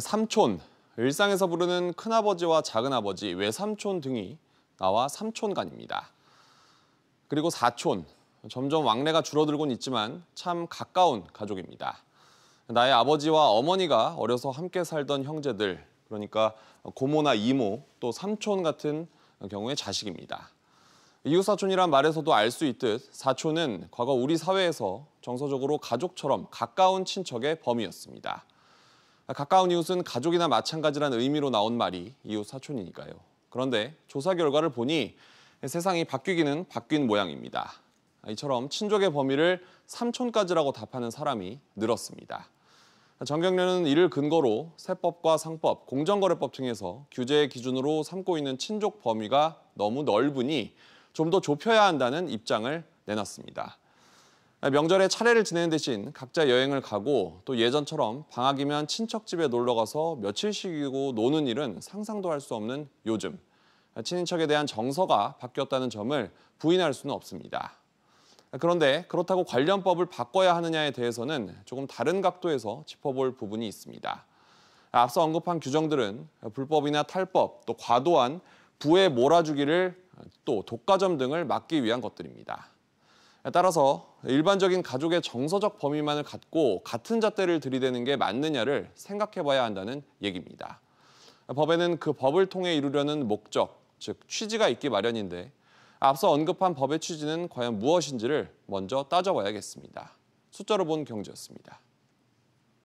삼촌, 일상에서 부르는 큰아버지와 작은아버지, 외삼촌 등이 나와 삼촌간입니다. 그리고 사촌, 점점 왕래가 줄어들곤 있지만 참 가까운 가족입니다. 나의 아버지와 어머니가 어려서 함께 살던 형제들, 그러니까 고모나 이모, 또 삼촌 같은 경우의 자식입니다. 이웃사촌이란 말에서도 알 수 있듯 사촌은 과거 우리 사회에서 정서적으로 가족처럼 가까운 친척의 범위였습니다. 가까운 이웃은 가족이나 마찬가지라는 의미로 나온 말이 이웃 사촌이니까요. 그런데 조사 결과를 보니 세상이 바뀌기는 바뀐 모양입니다. 이처럼 친족의 범위를 삼촌까지라고 답하는 사람이 늘었습니다. 정경련은 이를 근거로 세법과 상법, 공정거래법 등에서 규제의 기준으로 삼고 있는 친족 범위가 너무 넓으니 좀 더 좁혀야 한다는 입장을 내놨습니다. 아, 명절에 차례를 지내는 대신 각자 여행을 가고 또 예전처럼 방학이면 친척 집에 놀러 가서 며칠씩이고 노는 일은 상상도 할 수 없는 요즘. 아, 친인척에 대한 정서가 바뀌었다는 점을 부인할 수는 없습니다. 아, 그런데 그렇다고 관련법을 바꿔야 하느냐에 대해서는 조금 다른 각도에서 짚어볼 부분이 있습니다. 앞서 언급한 규정들은 불법이나 탈법, 또 과도한 부의 몰아주기를 또 독과점 등을 막기 위한 것들입니다. 따라서 일반적인 가족의 정서적 범위만을 갖고 같은 잣대를 들이대는 게 맞느냐를 생각해봐야 한다는 얘기입니다. 법에는 그 법을 통해 이루려는 목적, 즉 취지가 있기 마련인데 앞서 언급한 법의 취지는 과연 무엇인지를 먼저 따져봐야겠습니다. 숫자로 본 경제였습니다.